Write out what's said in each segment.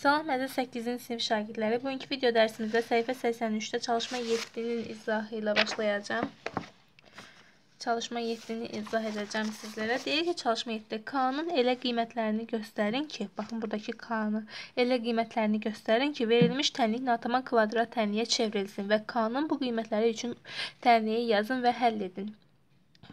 Salam Məzə 8-ci sinif şagirdləri. Bugünkü video dərsimizdə səhifə 83-də çalışma 7-nin izahı ilə başlayacağam. Çalışma 7-ni izah edəcəm sizlərə. Deyir ki, çalışma 7-də K-nın elə qiymətlərini göstərin ki, baxın buradakı K-nı elə qiymətlərini göstərin ki, verilmiş tənlik natama kvadrat tənliyə çevrilsin və K-nın bu qiymətləri üçün tənliyi yazın və həll edin.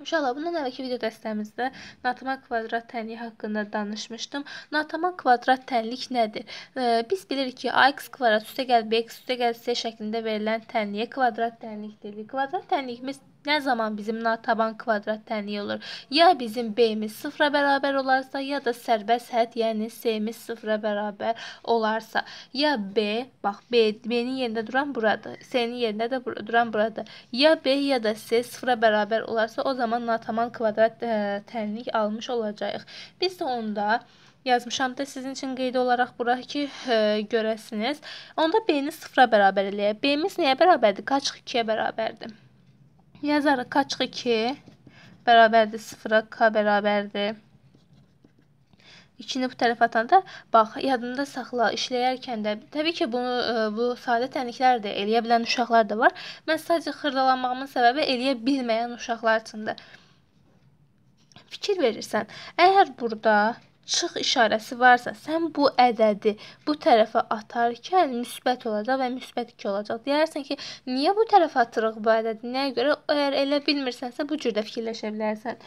Uşaqlar, bundan əvvəlki video dəstəmizdə natama kvadrat tənliyi haqqında danışmışdım. Natama kvadrat tənlik nədir? E, biz bilirik ki, ax kvadrat üstəgəl bx üstəgəl c şəklində verilən tənliyə kvadrat tənlik deyilir. Kvadrat tənliyimiz Nə zaman bizim taban kvadrat təyin olur? Ya bizim b-imiz 0-a bərabər olarsa, ya da sərbəst hədd, yəni c-imiz 0-a bərabər olarsa. Ya b, bax b, b-nin yerində duran buradır, c-nin yerində də duran buradır. Ya b ya da c 0-a bərabər olarsa, o zaman taban kvadrat ə, e, tənlik almış olacağıq. Biz də onda yazmışam da sizin üçün qeyd olaraq bura ki, ə, e, görəsiniz. Onda b-ni 0-a bərabər eləyək. B-imiz nəyə bərabərdir? Qaçıq 2-yə bərabərdir yazarıq qaçıq 2 bərabərdir 0-a k bərabərdir. 2-ni bu tərəfə atanda bax yadında saxla işləyərkən də təbii ki bunu e, bu sadə tənliklər də eləyə bilən uşaqlar da var. Mən sadəcə xırdalanmağımın səbəbi eləyə bilməyən uşaqlar üçündür. Fikir verirsən, əgər burada çıx işarəsi varsa, sən bu ədədi bu tərəfə atarkən müsbət olacaq və müsbət 2 olacaq. Deyərsən ki, niyə bu tərəfə atırıq bu ədədi? Nəyə görə? Əgər elə bilmirsənsə bu cürdə fikirləşə bilərsən.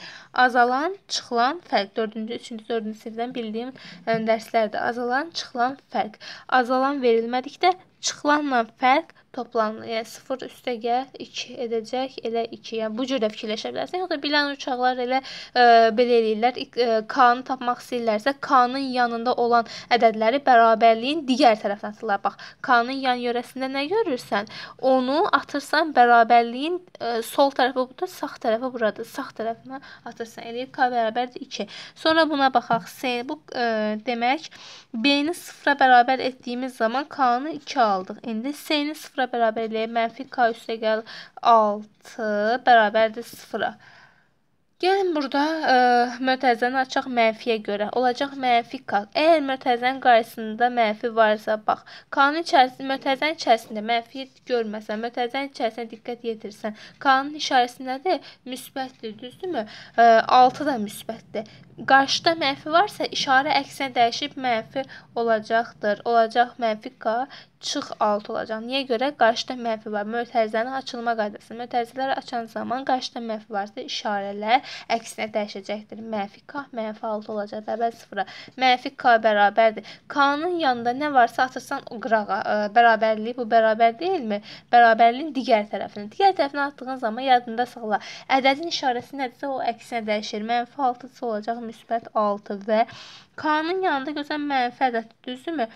Azalan, çıxılan fərq 4-cü, 3-cü, 4-cü sinifdən bildiyim e, dərslərdə azalan, çıxılan fərq. Azalan verilmədikdə çıxılanla fərq toplan yəni 0 üstəgəl 2 edəcək elə 2. Yəni bu cür də fikirləşə bilərsən. Yoxsa bilən uşaqlar elə ə, e, belə eləyirlər. E, K-nı tapmaq istəyirlərsə K-nın yanında olan ədədləri bərabərliyin digər tərəfinə atırlar. Bax, K-nın yan yörəsində nə görürsən, onu atırsan bərabərliyin ə, e, sol tərəfi budur, sağ tərəfi buradır. Sağ tərəfinə atırsan. Eləyir K bərabərdir 2. Sonra buna baxaq. S bu ə, demək B-ni 0-a bərabər etdiyimiz zaman K-nı 2 aldıq. İndi S-ni 0-a Sonra bərabər eləyək. Mənfi k üstə gəl 6 bərabərdir 0-a. Gəlin burada ə, e, mötəzəni açaq mənfiyə görə. Olacaq mənfi k. Əgər mötəzənin qarşısında mənfi varsa, bax, k-nın içərisində mötəzənin içərisində mənfi görməsən, mötəzənin içərisinə diqqət yetirsən, k-nın işarəsi nədir? Müsbətdir, düzdürmü? 6 e, da müsbətdir qarşıda mənfi varsa işarə əksinə dəyişib mənfi olacaqdır. Olacaq mənfi q çıx alt olacaq. Niyə görə? Qarşıda mənfi var. Mötərizənin açılma qaydası. Mötərizələr açan zaman qarşıda mənfi varsa işarələr əksinə dəyişəcəkdir. Mənfi k mənfi alt olacaq. Əvvəl sıfıra. Mənfi k bərabərdir. K-nın yanında nə varsa atırsan qırağa. E, Bərabərlik bu bərabər deyilmi? Bərabərliyin digər tərəfinə. Digər tərəfinə atdığın zaman yadında saxla. Ədədin işarəsi nədirsə o əksinə dəyişir. Mənfi altısı olacaq müsbət 6 və K-nın yanında gözəl mənfi ədəddir, düzdürmü?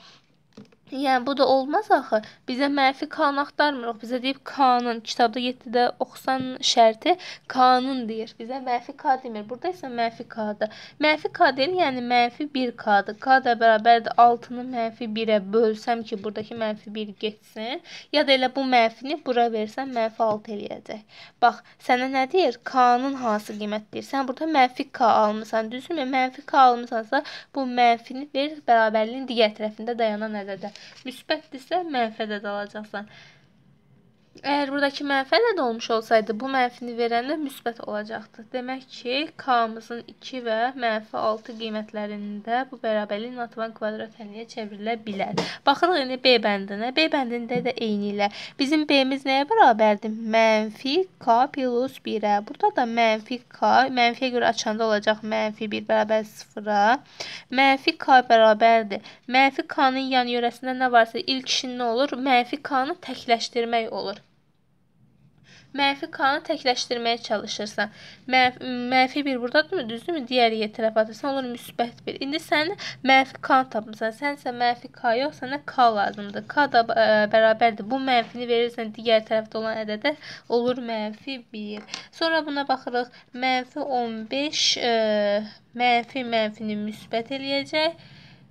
Yəni bu da olmaz axı. Bizə mənfi K-nı axtarmırıq. Bizə deyib K-nın kitabda 7-də oxusan şərti K-nın deyir. Bizə mənfi K demir. Burada isə mənfi K-dır. Mənfi K deyil, yəni mənfi 1K-dır. K da bərabərdir 6-nı mənfi 1-ə bölsəm ki, burdakı mənfi 1 getsin. Ya da elə bu mənfini bura versəm mənfi 6 eləyəcək. Bax, sənə nə deyir? K-nın hansı qiymətdir? Sən burada mənfi K almısan, düzdürmü? Mənfi K almısansa bu mənfini ver bərabərliyin digər tərəfində dayanan ədədə. Müsbətdirsə, mənfədə dalacaqsan. Əgər buradakı mənfə də dolmuş olsaydı, bu mənfini verəndə müsbət olacaqdı. Demək ki, k-mızın 2 və mənfi 6 qiymətlərində bu bərabərlik natural kvadrat əliyə çevrilə bilər. Baxırıq indi B bəndinə. B bəndində də eyni ilə. Bizim B-miz nəyə bərabərdir? Mənfi k plus 1-ə. Burada da mənfi k, mənfiyə görə açanda olacaq mənfi 1 bərabər 0-a. Mənfi k bərabərdir. Mənfi k-nın yan yörəsində nə varsa ilk işin nə olur? Mənfi k-nı təkləşdirmək olur mənfi k-nı təkləşdirməyə çalışırsan. Mənfi, mənfi bir burdadır mı, düzdürmü? Digər y tərəf atırsan, olur müsbət bir. İndi sənin mənfi k tapmısan. Sənsə mənfi k yox, sənə k lazımdır. K da ə, e, bərabərdir. Bu mənfini verirsən digər tərəfdə olan ədədə olur mənfi 1. Sonra buna baxırıq. Mənfi 15 ə, e, mənfi mənfini müsbət eləyəcək.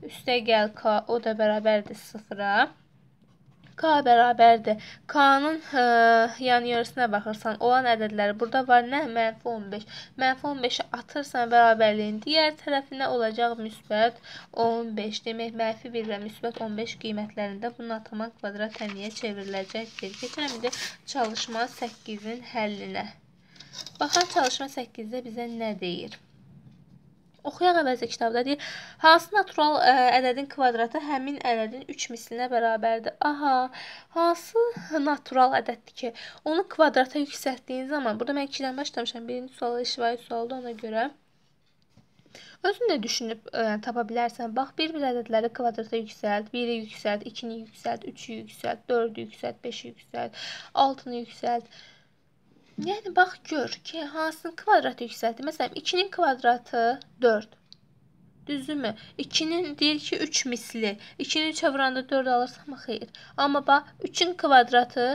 Üstə gəl k, o da bərabərdir 0-a. K bərabərdir. K-nın hə, yəni yarısına baxırsan, olan ədədləri burada var. Nə? Mənfi 15. Mənfi 15-i atırsan bərabərliyin digər tərəfinə olacaq müsbət 15. Demək, mənfi 1 və müsbət 15 qiymətlərində bunun atılman kvadrat əliyə çevriləcəkdir. Keçən bir də çalışma 8-in həllinə. Baxaq çalışma 8-də bizə nə deyir? Oxuyaq əvəzi kitabda deyir, hansı natural ə, e, ədədin kvadratı həmin ədədin 3 mislinə bərabərdir? Aha, hansı natural ədəddir ki, onu kvadrata yüksəltdiyin zaman, burada mən 2-dən başlamışam, birinci sualı şivayət sualıdır ona görə. Özün də düşünüb ə, e, tapa bilərsən. Bax, bir-bir ədədləri kvadrata yüksəlt, 1-i yüksəlt, 2-ni yüksəlt, 3-ü yüksəlt, 4-ü yüksəlt, 5-i yüksəlt, 6-nı yüksəlt, Yəni bax gör ki, hansının kvadratı yüksəkdir? Məsələn, 2-nin kvadratı 4. Düzdürmü? 2-nin deyir ki, 3 misli. 2-ni 3-ə vuranda 4 alırsan, xeyr. Amma bax, 3-ün kvadratı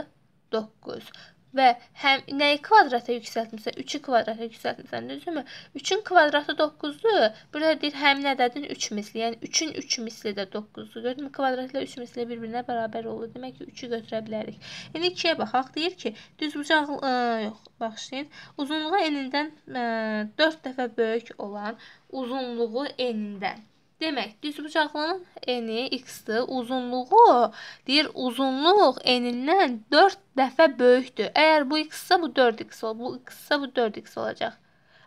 9 və həm nəyi kvadrata yüksəltmisən? 3-ü kvadrata yüksəltmisən, düzdürmü? 3-ün kvadratı 9-dur. Burada deyir həmin ədədin 3 misli, yəni 3-ün 3 misli də 9-dur. Gördünmü? Kvadratla 3 misli bir-birinə bərabər olur. Demək ki, 3-ü götürə bilərik. İndi 2-yə baxaq. Deyir ki, düzbucaqlı, e, yox, bağışlayın. Uzunluğu enindən ə, e, 4 dəfə böyük olan uzunluğu enindən Demək, düzbucaqlının eni x-dir, uzunluğu deyir uzunluq enindən 4 dəfə böyükdür. Əgər bu x-sa bu 4x olur, bu x-sa bu 4x olacaq.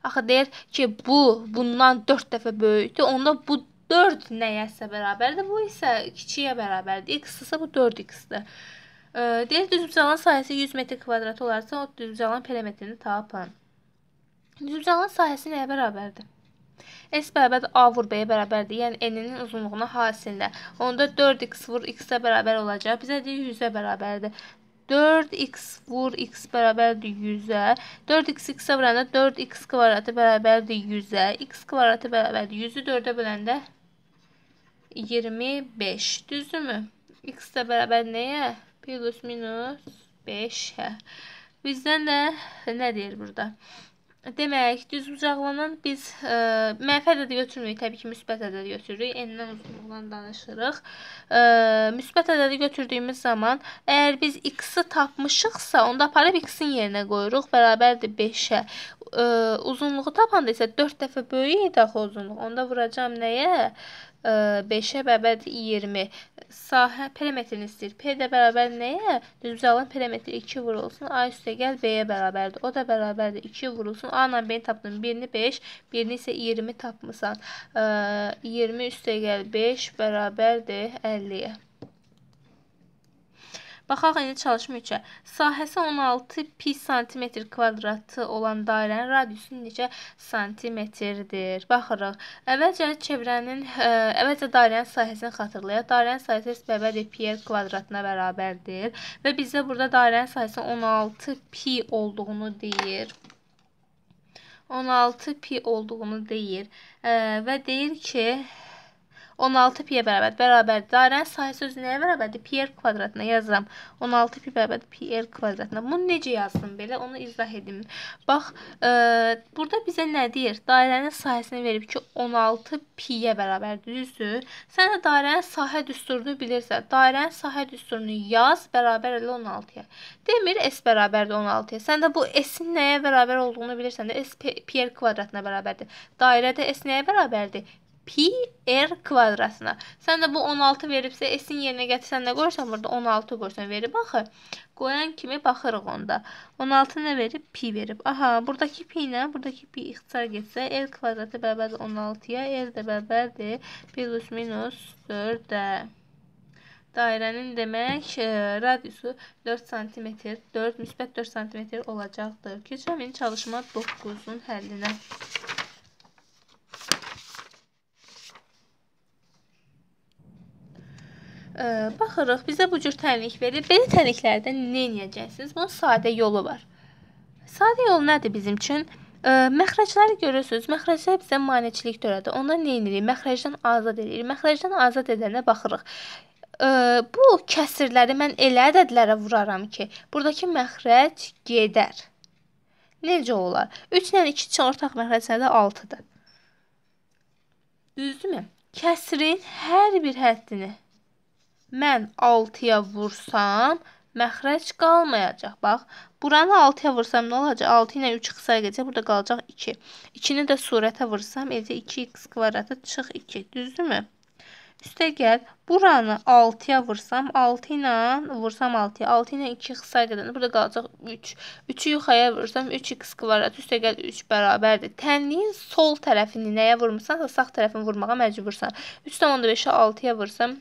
Axı deyir ki, bu bundan 4 dəfə böyükdür. Onda bu 4 nəyəsə bərabərdir, bu isə kiçiyə bərabərdir. x-sa bu 4x-dir. Deyir düzbucağın sayəsi 100 metr kvadrat olarsa, o düzbucağın perimetrini tapın. Düzbucağın sayəsi nəyə bərabərdir? S bərabər A vur B-yə bərabərdir. Yəni, N-nin uzunluğuna hasillə. Onda 4x vur x-ə bərabər olacaq. Bizə deyir 100-ə bərabərdir. 4x vur x bərabərdir 100-ə. 4x x-ə böləndə 4x kvadratı bərabərdir 100-ə. x kvadratı bərabərdir 100-ü 4-ə böləndə 25. Düzdürmü? x də bərabər nəyə? Plus minus 5-ə. Bizdən də nə deyir burada? Demək, düz bucaqlanan biz ə, e, mənfi ədədi götürmürük, təbii ki, müsbət ədədi götürürük. N-dən uzunluqdan danışırıq. Ə, e, müsbət ədədi götürdüyümüz zaman əgər biz x-i tapmışıqsa, onda aparıb x-in yerinə qoyuruq, bərabərdir 5-ə ə, uzunluğu tapanda isə 4 dəfə böyük idi axı uzunluq. Onda vuracağam nəyə? 5-ə bəbər 20. Sahə perimetrini istəyir. P də bərabər nəyə? Düzcalın perimetri 2 vurulsun. A üstə gəl B-yə bərabərdir. O da bərabərdir. 2 vurulsun. A ilə B-ni tapdın. Birini 5, birini isə 20 tapmısan. 20 üstə gəl 5 bərabərdir 50-yə. Baxaq indi çalışma 3-ə. Sahəsi 16 pi santimetr kvadratı olan dairənin radiusu neçə santimetrdir? Baxırıq. Əvvəlcə çevrənin ə, hə, əvvəlcə dairənin sahəsini xatırlayaq. Dairənin sahəsi bəbərdir pi er kvadratına bərabərdir və bizə burada dairənin sahəsi 16 pi olduğunu deyir. 16 pi olduğunu deyir e, və deyir ki, 16 piyə bərabərdir. Bərabərdir. Dairənin sahəsi özü nəyə bərabərdir? Pi r kvadratına yazıram. 16 pi bərabərdir pi r kvadratına. Bunu necə yazsın belə? Onu izah edim. Bax, e, burada bizə nə deyir? Dairənin sahəsini verib ki, 16 piyə bərabərdir. Düzdür? Sən də dairənin sahə düsturunu bilirsən. Dairənin sahə düsturunu yaz, bərabər elə 16-ya. Demir s bərabərdir 16-ya. Sən də bu s-in nəyə bərabər olduğunu bilirsən də s pi r kvadratına bərabərdir. Dairədə s nəyə bərabərdir? pi r kvadrasına. Sən də bu 16 veribsə, s-in yerinə gətirsən nə qoyursan burada? 16 qoyursan, verib axı. Qoyan kimi baxırıq onda. 16 nə verib? Pi verib. Aha, buradakı pi ilə buradaki pi ixtisar getsə, r kvadratı bərabərdir 16-ya, r də bərabərdir plus minus 4-də. Dairənin demək e, radiusu 4 sm, 4 müsbət 4 sm olacaqdır. Keçəmin çalışma 9-un həllinə. baxırıq, bizə bu cür tənlik verir. Belə tənliklərdən nə edəcəksiniz? Bunun sadə yolu var. Sadə yol nədir bizim üçün? Ə, məxrəcləri görürsüz. Məxrəclər bizə maneçilik törədir. Ona nə edirik? Məxrəcdən azad edirik. Məxrəcdən azad edənə baxırıq. Ə, bu kəsirləri mən elə ədədlərə vuraram ki, burdakı məxrəc gedər. Necə olar? 3 ilə 2 üçün ortaq məxrəclər də 6-dır. Düzdürmü? Kəsirin hər bir həddini mən 6-ya vursam, məxrəc qalmayacaq. Bax, buranı 6-ya vursam nə olacaq? 6 ilə 3 xısa gedəcək, burada qalacaq 2. 2-ni də surətə vursam, edəcək 2x kvadratı çıx 2, düzdürmü? Üstə gəl, buranı 6-ya vursam, 6 ilə vursam 6-ya, 6 ilə 2 xısa gedəndə burada qalacaq 3. 3-ü yuxarıya vursam 3x kvadratı üstə gəl 3 bərabərdir. Tənliyin sol tərəfini nəyə vurmusansa, sağ tərəfini vurmağa məcbursan. 3-dən 15-ə 6-ya vursam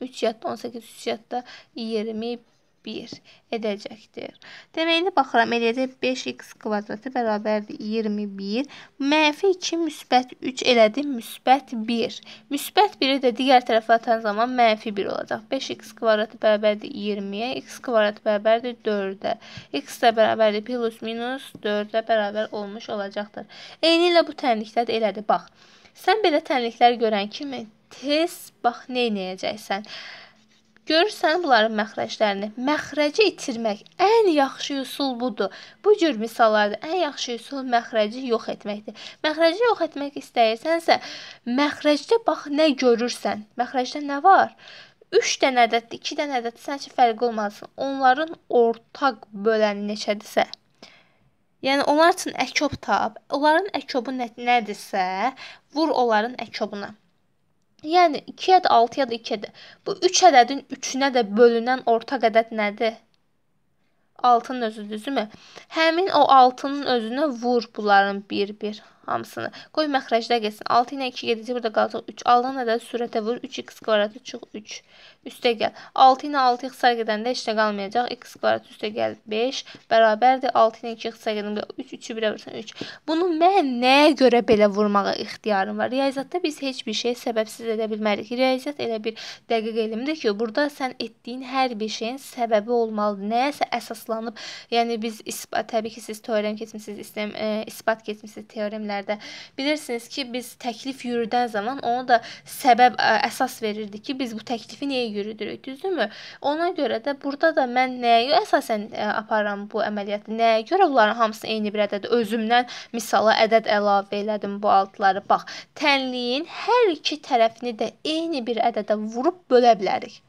3 yadda 18, 3 yadda 21 edəcəkdir. Demək, indi baxıram, eləyəcək 5x kvadratı bərabərdir 21. Mənfi 2 müsbət 3 elədi, müsbət 1. Müsbət 1-i də digər tərəfə atan zaman mənfi 1 olacaq. 5x kvadratı bərabərdir 20-yə, x kvadratı bərabərdir 4-ə. x də bərabərdir plus minus 4-ə bərabər olmuş olacaqdır. Eyni ilə bu tənlikdə də elədi, bax. Sən belə tənliklər görən kimi tez bax nə edəcəksən. Görürsən bunların məxrəclərini. Məxrəci itirmək ən yaxşı üsul budur. Bu cür misallarda ən yaxşı üsul məxrəci yox etməkdir. Məxrəci yox etmək istəyirsənsə, məxrəcdə bax nə görürsən. Məxrəcdə nə var? 3 dənə ədəddir, 2 dənə ədəddir, sənin üçün fərqi olmasın. Onların ortaq böləni neçədirsə, Yəni onlar üçün əkyob tap. Onların əkyobu nə, nədirsə, vur onların əkyobuna. Yəni 2 ədəd 6 ya da 2 ədəd. Bu 3 ədədin 3-ünə də bölünən ortaq ədəd nədir? 6-nın özü düzmü? Həmin o 6-nın özünə vur bunların bir-bir hamısını. Qoy məxrəcdə getsin. 6 ilə 2 gedəcək, burada qalacaq 3. Alınan ədədi sürətə vur. 3x kvadratı çıx 3. Üstə gəl. 6 ilə 6 ixtisar gedəndə işdə qalmayacaq. x kvadratı üstə gəl 5 bərabərdir. 6 ilə 2 ixtisar gedəndə 3 3-ü birə vursan 3. Bunu mən nəyə görə belə vurmağa ixtiyarım var? Riyaziyyatda biz heç bir şey səbəbsiz edə bilmərik. Riyaziyyat elə bir dəqiq elmdir ki, burada sən etdiyin hər bir şeyin səbəbi olmalıdır. Nəyəsə əsaslanıb, yəni biz isbat təbii ki, siz teorem keçmisiniz, istem, e, isbat keçmisiniz teoremlər məsələlərdə. Bilirsiniz ki, biz təklif yürüdən zaman onu da səbəb ə, əsas verirdik ki, biz bu təklifi niyə yürüdürük, düzdürmü? Ona görə də burada da mən nəyə əsasən ə, aparıram bu əməliyyatı? Nəyə görə bunların hamısı eyni bir ədəd özümdən misala ədəd əlavə elədim bu altları. Bax, tənliyin hər iki tərəfini də eyni bir ədədə vurub bölə bilərik.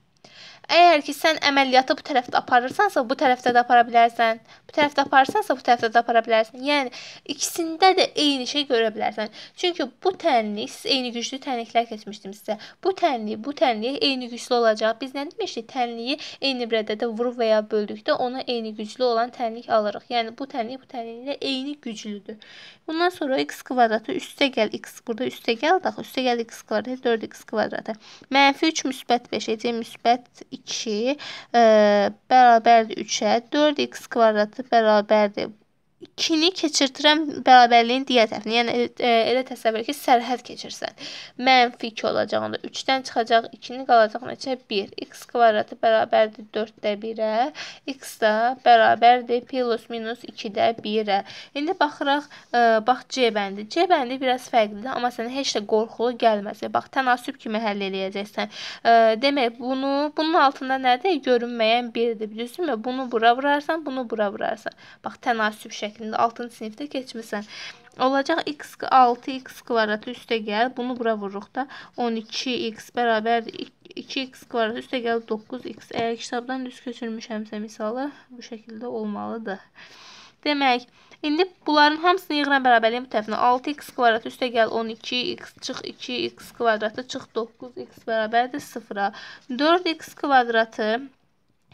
Əgər ki sən əməliyyatı bu tərəfdə aparırsansa, bu tərəfdə də apara bilərsən bu tərəfdə aparsansa, bu tərəfdə də apara bilərsən. Yəni ikisində də eyni şey görə bilərsən. Çünki bu tənlik, siz eyni güclü tənliklər keçmişdim sizə. Bu tənliyi, bu tənliyə eyni güclü olacaq. Biz nə demişdik? Tənliyi eyni bir ədədə vurub və ya böldükdə ona eyni güclü olan tənlik alırıq. Yəni bu tənlik bu tənliklə eyni güclüdür. Bundan sonra x kvadratı üstə gəl x burada üstə gəl bax üstə gəl x kvadratı 4x kvadratı. Mənfi 3 müsbət 5 edəcək müsbət 2 ə, bərabərdir 3-ə. 4x kvadratı but better, bet kini keçirtirəm bərabərliyin digər tərəfinə. Yəni e, elə təsəvvür ki, sərhəd keçirsən. Mənfi 2 olacağında 3-dən çıxacaq, 2-ni qalacaq neçə? 1. x kvadratı bərabərdir 4-də 1-ə, x də bərabərdir plus minus 2-də 1-ə. İndi baxıraq, ə, e, bax C bəndi. C bəndi biraz fərqlidir, amma sənə heç də qorxulu gəlməz. E, bax, tənasüb kimi həll eləyəcəksən. Ə, demək, bunu bunun altında nədir? Görünməyən 1-dir, düzdürmü? Bunu bura vurarsan, bunu bura vurarsan. Bax, tənasüb şəkli şəklində 6-cı sinifdə keçmisən. Olacaq x 6x kvadratı üstə gəl. Bunu bura vururuq da 12x bərabərdir 2x kvadratı üstə gəl 9x. Əgər kitabdan düz köçürmüşəmsə misalı bu şəkildə olmalıdır. Demək, indi bunların hamısını yığıram bərabərliyin bu tərəfinə. 6x kvadratı üstə gəl 12x, çıx 2x kvadratı, çıx 9x bərabərdir 0-a. 4x kvadratı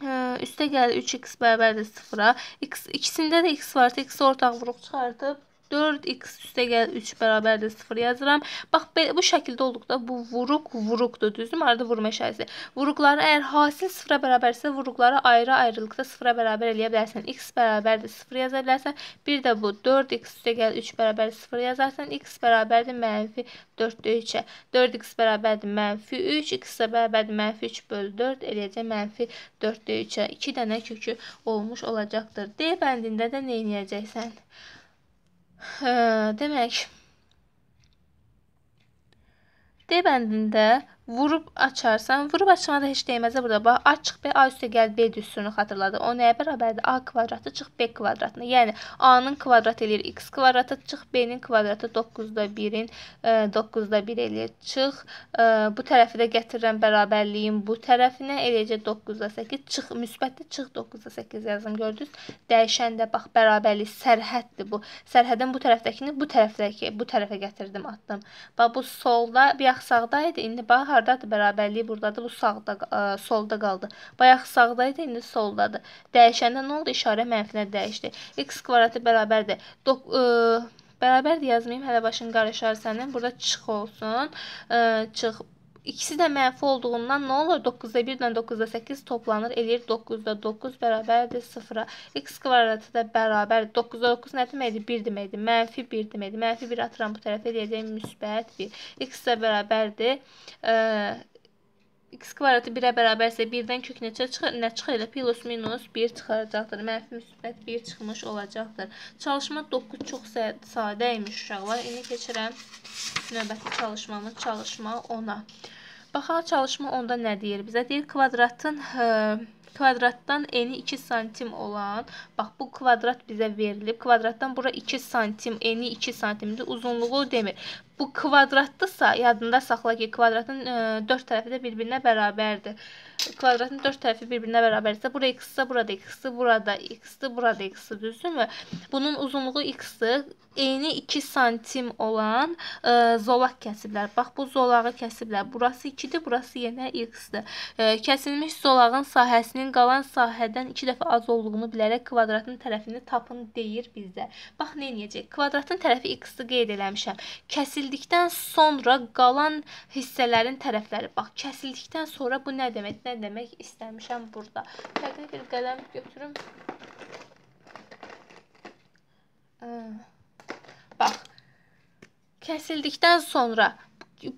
Hə, üstə gəl 3x bərabərdir 0-a. X ikisində də x var, x ortaq vuruq çıxartıb 4x üstə gəl 3 bərabərdir 0 yazıram. Bax bu şəkildə olduqda bu vuruq vuruqdur, düzdürmü? Arada vurma işarəsi. Vuruqları əgər hasil 0-a bərabərsə, vuruqları ayrı-ayrılıqda 0-a bərabər eləyə bilərsən. x bərabərdir 0 yaza bilərsən. Bir də bu 4x üstə gəl 3 bərabər 0 yazarsan. x bərabərdir mənfi 4-də 3-ə. 4x bərabərdir mənfi 3, x bərabərdir mənfi 3 bölü 4 eləyəcək mənfi 4-də 3-ə. 2 dənə kökü olmuş olacaqdır. D bəndində də neyniyəcəksən? Demək D bəndində Vurub açarsan. Vurub açana da heç deyməzə burada. Bax, A çıx B, A üstə gəl B düsturunu xatırladı. O nəyə bərabərdir? A kvadratı çıx B kvadratına. Yəni A-nın kvadratı eləyir x kvadratı, çıx B-nin kvadratı 9-da 1-in 9-da 1 eləyir. Çıx ə, e, bu tərəfi də gətirirəm bərabərliyin bu tərəfinə, eləcə 9-da 8, çıx müsbətdir, çıx 9-da 8 yazdım. Gördünüz? Dəyişəndə bax bərabərlik sərhəddir bu. Sərhədin bu tərəfdəkini bu tərəfdəki bu tərəfə gətirdim, atdım. Bax bu solda, bir sağda idi. İndi bax hardadır? Bərabərliyi burdadır. Bu sağda, ə, e, solda qaldı. Bayaq sağda idi, indi soldadır. Dəyişəndə nə oldu? İşarə mənfinə dəyişdi. x kvadratı bərabərdir. 9 e, bərabər də yazmayım hələ başın qarışar sənin. Burada çıx olsun. Ə, e, çıx İkisi də mənfi olduğundan nə olur? 9-da 1 ilə 9-da 8 toplanır, eləyir 9-da 9 bərabərdir 0-a. x kvadratı da bərabərdir. 9-da 9 nə deməkdir? 1 deməkdir. Mənfi 1 deməkdir. Mənfi 1 atıram bu tərəfə, eləyəcəyim müsbət 1. x də bərabərdir. E, x kvadratı 1-ə bərabərsə 1-dən kök neçə çıxır? Nə çıxır? Elə plus minus 1 çıxaracaqdır. Mənfi müsbət 1 çıxmış olacaqdır. Çalışma 9 çox sadə imiş uşaqlar. İndi keçirəm növbəti çalışmamız çalışma 10-a. Baxaq çalışma 10-da nə deyir bizə? Deyir kvadratın ə, hə, kvadratdan eni 2 santim olan, bax bu kvadrat bizə verilib. Kvadratdan bura 2 santim, eni 2 santimdir, uzunluğu demir. Bu kvadratdırsa, yadında saxla ki, kvadratın ə, hə, 4 tərəfi də bir-birinə bərabərdir kvadratın 4 tərəfi bir-birinə bərabərsə, bura x-sə, burada x-sə, burada x-sə, burada x-sə, düzdürmü? Bunun uzunluğu x-dir. Eyni 2 santim olan e, zolaq kəsiblər. Bax, bu zolağı kəsiblər. Burası 2-dir, burası yenə x-dir. E, kəsilmiş zolağın sahəsinin qalan sahədən 2 dəfə az olduğunu bilərək kvadratın tərəfini tapın deyir bizdə. Bax, nə edəcək? Kvadratın tərəfi x-dir qeyd eləmişəm. Kəsildikdən sonra qalan hissələrin tərəfləri. Bax, kəsildikdən sonra bu nə demək? Nə nə demək istəmişəm burada. Fərqli bir qələm götürüm. Bax. Kəsildikdən sonra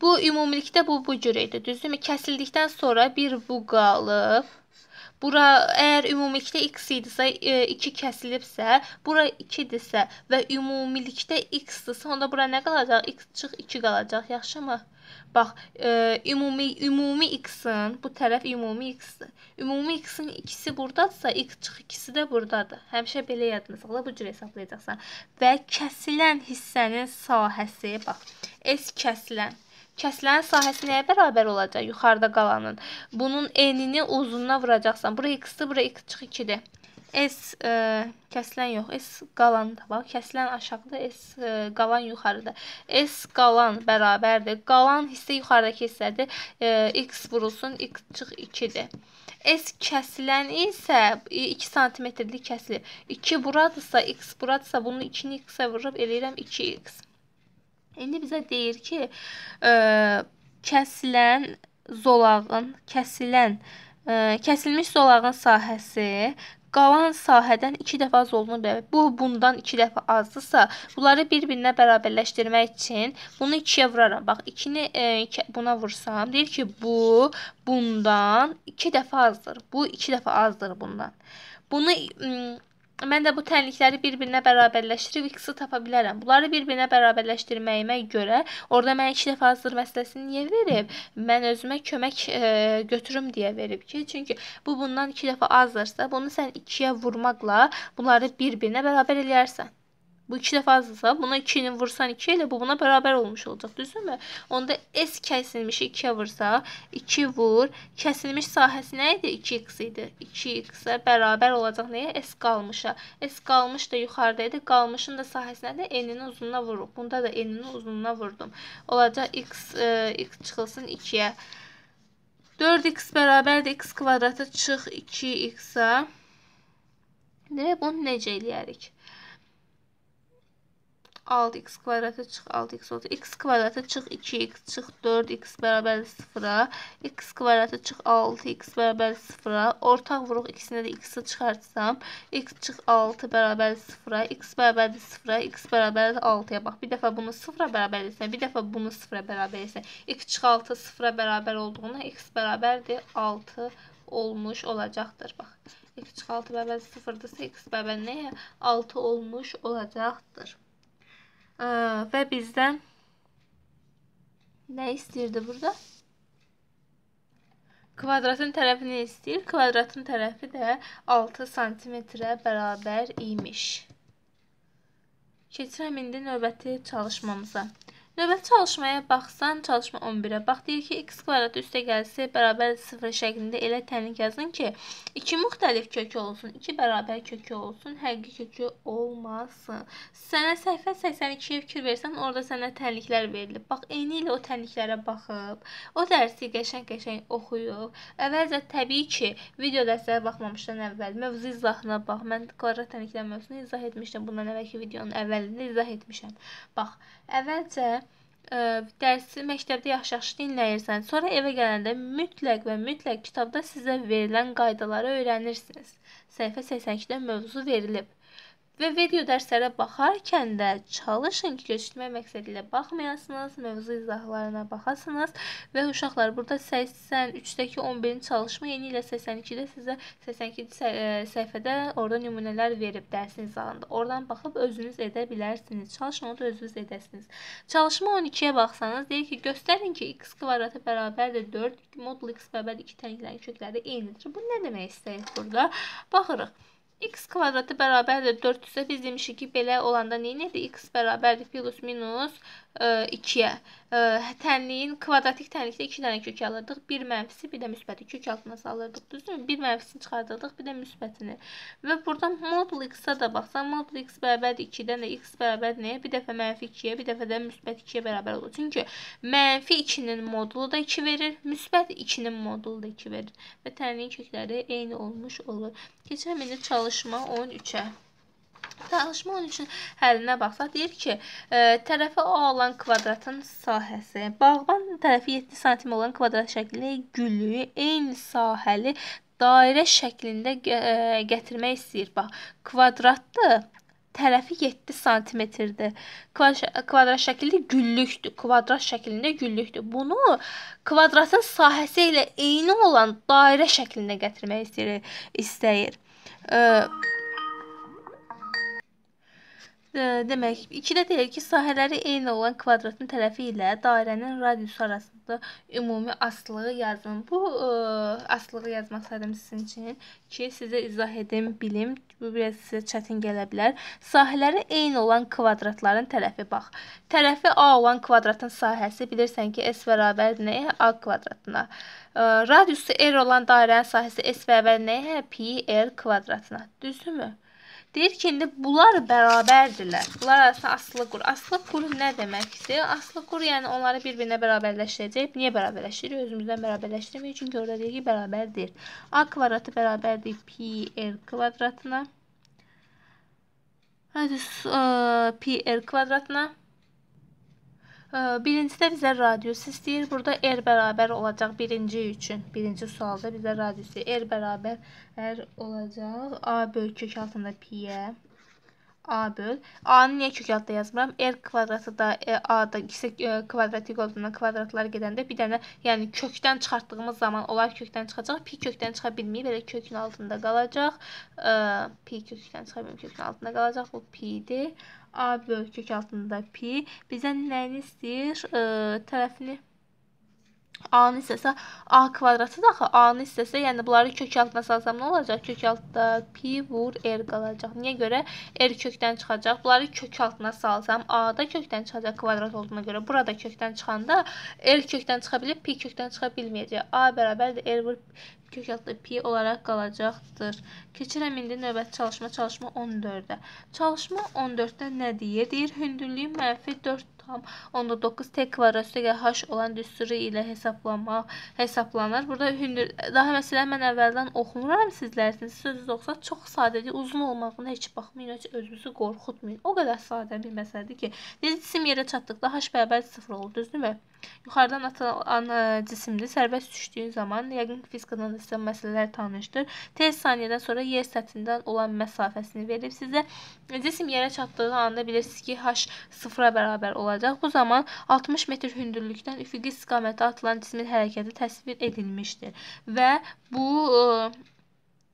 bu ümumilikdə bu bu cür idi. Düzdürmü? Kəsildikdən sonra bir bu qalıb. Bura əgər ümumilikdə x idisə, 2 e, kəsilibsə, bura 2-dirsə və ümumilikdə x-dirsə, onda bura nə qalacaq? x çıx 2 qalacaq. Yaxşımı? Bax, e, ümumi ümumi x-in, bu tərəf ümumi x-dir. Ümumi x-in ikisi burdadsa, x çıx ikisi də burdadır. Həmişə belə yadına saxla, bu cür hesablayacaqsan. Və kəsilən hissənin sahəsi, bax, s kəsilən Kəsilən sahəsi nəyə bərabər olacaq? Yuxarıda qalanın. Bunun enini uzununa vuracaqsan. Bura x-dir, bura x çıx 2-dir. S e, kəsilən yox, S qalan da bax, kəsilən aşağıda, S e, qalan yuxarıda. S qalan bərabərdir. Qalan hissə yuxarıdakı hissədir. E, x vurulsun, x çıx 2-dir. S kəsilən isə 2 santimetrlik kəsilir. 2 buradırsa, x buradırsa, bunu 2-ni x-ə vurub eləyirəm 2x. İndi bizə deyir ki, e, kəsilən zolağın, kəsilən, e, kəsilmiş zolağın sahəsi qalan sahədən 2 dəfə az olunur və bu bundan 2 dəfə azdırsa, bunları bir-birinə bərabərləşdirmək üçün bunu 2-yə vuraram. Bax 2-ni e, buna vursam, deyir ki, bu bundan 2 dəfə azdır. Bu 2 dəfə azdır bundan. Bunu Mən də bu tənlikləri bir-birinə bərabərləşdirib x-i tapa bilərəm. Bunları bir-birinə bərabərləşdirməyimə görə orada mən 2 dəfə hazır məsələsini niyə verib? Mən özümə kömək e, götürüm deyə verib ki, çünki bu bundan 2 dəfə azdırsa, bunu sən 2-yə vurmaqla bunları bir-birinə bərabər eləyərsən. Bu iki dəfə azdırsa, buna 2 ilə vursan 2 elə bu buna bərabər olmuş olacaq, düzdürmü? Onda S kəsilmiş 2-yə vursa, 2 vur, kəsilmiş sahəsi nə idi? 2x idi. 2x-ə bərabər olacaq nəyə? S qalmışa. S qalmış da yuxarıda idi. Qalmışın da sahəsinə də n-nin uzununa vururuq. Bunda da n-nin uzununa vurdum. Olacaq x e, x çıxılsın 2-yə. 4x bərabərdir x kvadratı çıx 2x-ə. Demək bunu necə eləyərik? 6x kvadratı çıx 6x oldu. x kvadratı çıx 2x çıx 4x bərabər 0-a. x kvadratı çıx 6x bərabər 0-a. Ortaq vuruq ikisinə də x-i çıxartsam, x çıx 6 bərabər 0-a, x bərabərdir 0-a, x bərabərdir 6-ya. Bax, bir dəfə bunu 0-a bərabər etsən, bir dəfə bunu 0-a bərabər etsən. x çıx 6 0-a bərabər olduğuna x bərabərdir 6 olmuş olacaqdır. Bax, x çıx 6 bərabər 0-dırsa, x bərabər nəyə? 6 olmuş olacaqdır. Və bizdən nə istəyirdi burada? Kvadratın tərəfini istəyir. Kvadratın tərəfi də 6 santimetrə bərabər imiş. Keçirəm indi növbəti çalışmamıza. Növbəti çalışmaya baxsan, çalışma 11-ə bax. Deyir ki, x kvadrat üstə gəlsə bərabər 0 şəklində elə tənlik yazın ki, iki müxtəlif kökü olsun, iki bərabər kökü olsun, həqiqi kökü olmasın. Sənə səhifə 82-yə fikir versən, orada sənə tənliklər verilib. Bax, eyni ilə o tənliklərə baxıb, o dərsi qəşəng-qəşəng oxuyub. Əvvəlcə təbii ki, video dərslərə baxmamışdan əvvəl mövzu izahına bax. Mən kvadrat tənliklər mövzusunu izah etmişdim. Bundan əvvəlki videonun əvvəlində izah etmişəm. Bax, əvvəlcə dərsi məktəbdə yaxşı-yaxşı dinləyirsən, sonra evə gələndə mütləq və mütləq kitabda sizə verilən qaydaları öyrənirsiniz. Səhifə 82-də mövzu verilib. Və video dərslərə baxarkən də çalışın ki, gözləmə məqsədi ilə baxmayasınız, mövzu izahlarına baxasınız və uşaqlar burada 83-dəki 11-ci çalışma yeni ilə 82-də sizə 82-ci e, səhifədə orada nümunələr verib dərsin zalında. Oradan baxıb özünüz edə bilərsiniz. Çalışmanı da özünüz edəsiniz. Çalışma 12-yə baxsanız deyir ki, göstərin ki, x kvadratı bərabərdir 4, mod x bərabərdir 2 tənliklərin kökləri eynidir. Bu nə demək istəyir burada? Baxırıq x kvadratı bərabərdir 400-ə biz demişik ki, belə olanda neynədir? x bərabərdir fiqus minus 2-yə. Tənliyin kvadratik tənlikdə 2 dənə kök alırdıq. Bir mənfisi, bir də müsbəti kök altına salırdıq. Düzdürmü? Bir mənfisini çıxardırdıq, bir də müsbətini. Və burada modul x-a da baxsan, modul x bərabərdir 2-dən də x bərabər nəyə? Bir dəfə mənfi 2-yə, bir dəfə də müsbət 2-yə bərabər olur. Çünki mənfi 2-nin modulu da 2 verir, müsbət 2-nin modulu da 2 verir və tənliyin kökləri eyni olmuş olur. Keçək indi çalışma 13-ə. Danışma onun üçün həllinə baxsaq, deyir ki, ə, e, tərəfi A olan kvadratın sahəsi, bağban tərəfi 7 sm olan kvadrat şəkli güllüyü eyni sahəli dairə şəklində e, gətirmək istəyir. Bax, kvadratdır, tərəfi 7 sm-dir. Kvadrat şəkilli güllükdür. Kvadrat şəklində güllükdür. Bunu kvadratın sahəsi ilə eyni olan dairə şəklində gətirmək istəyir. istəyir. Ə, e, demək, ikidə deyir ki, sahələri eyni olan kvadratın tərəfi ilə dairənin radiusu arasında ümumi aslığı yazın. Bu ə, e, aslığı yazmaq istədim sizin üçün ki, sizə izah edim, bilim. Bu biraz sizə çətin gələ bilər. Sahələri eyni olan kvadratların tərəfi bax. Tərəfi A olan kvadratın sahəsi bilirsən ki, s bərabər nəyə? A kvadratına. Ə, e, radiusu r olan dairənin sahəsi s bərabər nəyə? Pi r kvadratına. Düzdürmü? Deyir ki, indi bunlar bərabərdirlər. Bunlar arasında asılı qur. Asılı qur nə deməkdir? Asılı qur yəni onları bir-birinə bərabərləşdirəcək. Niyə bərabərləşdiririk? Özümüzdən bərabərləşdirmək üçün görürük ki, bərabərdir. A kvadratı bərabərdir pi r er kvadratına. Hadi pi r er kvadratına. Birincidə bizə radius istəyir. Burada r er bərabər olacaq birinci üçün. Birinci sualda bizə radiusi r er bərabər r olacaq a bölgü kök altında pi-yə. A böl. A-nı niyə kök altda yazmıram? R kvadratı da e, A-da ikisi e, kvadratik olduğundan kvadratlar gedəndə bir dənə, yəni kökdən çıxartdığımız zaman onlar kökdən çıxacaq. Pi kökdən çıxa bilməyib, elə kökün altında qalacaq. E, pi kökdən çıxa bilməyib, kökün altında qalacaq. Bu pi-dir. A böl kök altında pi. Bizdən nəyini istəyir? E, tərəfini A-nı istəsə A kvadratı daxı A-nı istəsə, yəni bunları kök altına salsam nə olacaq? Kök altda pi vur r qalacaq. Niyə görə? R kökdən çıxacaq. Bunları kök altına salsam A-da kökdən çıxacaq kvadrat olduğuna görə. Burada kökdən çıxanda r kökdən çıxa bilib pi kökdən çıxa bilməyəcək. A bərabərdir r vur kök altda pi olaraq qalacaqdır. Keçirəm indi növbəti çalışma, çalışma 14-də. Çalışma 14-də nə deyir? Deyir hündürlüyün mənfi 4 toplam 19 t kvadrat üstə h olan düsturu ilə hesablanmaq hesablanır. Burada hündür daha məsələn mən əvvəldən oxumuram sizlər üçün. Sözünüz oxsa çox sadədir. Uzun olmağına heç baxmayın, heç özünüzü qorxutmayın. O qədər sadə bir məsələdir ki, necə cisim yerə çatdıqda h bərabər 0 olur, düzdürmü? Yuxarıdan atılan e, cisimdir. Sərbəst düşdüyü zaman yəqin ki, fizikadan da sizə məsələlər tanışdır. Tez saniyədən sonra yer səthindən olan məsafəsini verib sizə. Cisim yerə çatdığı anda bilirsiniz ki, h sıfıra bərabər olacaq olacaq. Bu zaman 60 metr hündürlükdən üfüqi istiqamətdə atılan cismin hərəkəti təsvir edilmişdir və bu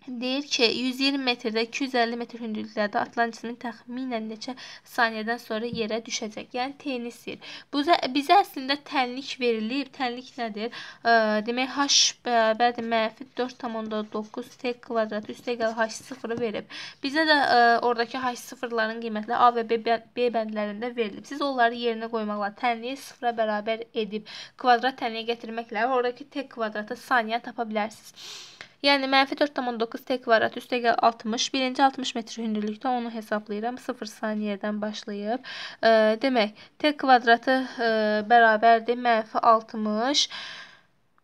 Deyir ki, 120 metrdə 250 metr hündürlüklərdə Atlantisinin təxminən neçə saniyədən sonra yerə düşəcək. Yəni tenis yer. Bu bizə əslində tənlik verilib. Tənlik nədir? E, demək h bərabərdir mənfi 4.9 t kvadrat üstə eqal h sıfırı verib. Bizə də e, oradakı h sıfırların qiymətləri A və B, B bəndlərində verilib. Siz onları yerinə qoymaqla tənliyi sıfıra bərabər edib kvadrat tənliyə gətirməklə oradakı t kvadratı saniyə tapa bilərsiniz. Yani mənfi 4,9 t kvadrat üst egal 60. Birinci 60 metre hündürlükdə onu hesablayıram. 0 saniyədən başlayıb. E, demək, t kvadratı e, bərabərdir mənfi 60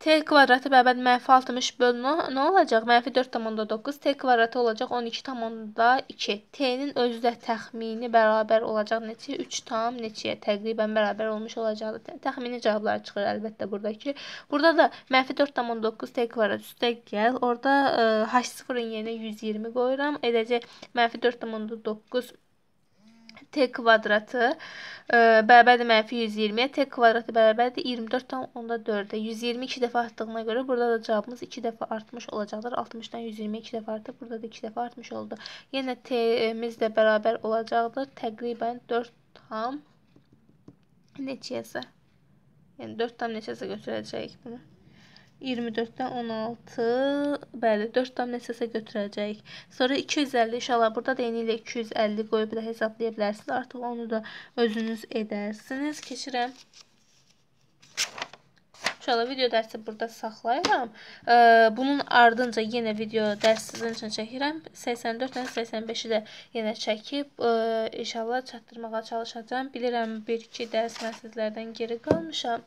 T kvadratı bəbət mənfi 60 bölünür. Nə olacaq? Mənfi 4,9. T kvadratı olacaq 12,2. T-nin özü də təxmini bərabər olacaq neçə? 3 tam neçəyə təqribən bərabər olmuş olacaqdır. Təxmini cavablar çıxır əlbəttə buradakı. Burada da mənfi 4,9 T kvadrat üstə gəl. Orada H0-ın yerinə 120 qoyuram. Eləcə mənfi 4,9 t kvadratı e, bərabərdir mənfi 120-yə. t kvadratı bərabərdir 24,4-ə. 120 2 dəfə artdığına görə burada da cavabımız 2 dəfə artmış olacaqdır. 60-dan 120 2 dəfə artıb. Burada da 2 dəfə artmış oldu. Yenə t-miz də bərabər olacaqdır. Təqribən 4 tam neçəyəsə. Yəni 4 tam neçəyəsə götürəcəyik bunu. 24-dən 16, bəli, 4 tam neçəsə götürəcəyik. Sonra 250, inşallah burada da eyni ilə 250 qoyub da hesablaya bilərsiniz. Artıq onu da özünüz edərsiniz. Keçirəm. İnşallah video dərsi burada saxlayıram. Bunun ardınca yenə video dərs sizin üçün çəkirəm. 84-dən 85-i də yenə çəkib, inşallah çatdırmağa çalışacağım. Bilirəm, bir-iki dərs mən sizlərdən geri qalmışam.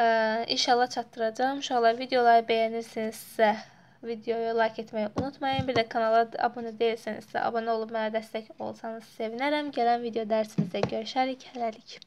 Ə, inşallah çatdıracağım. İnşallah videoları bəyənirsinizsə videoyu like etməyi unutmayın. Bir də kanala abunə deyilsənizsə, abunə olub mənə dəstək olsanız sevinərəm. Gələn video dərsimizdə görüşərik. Hələlik.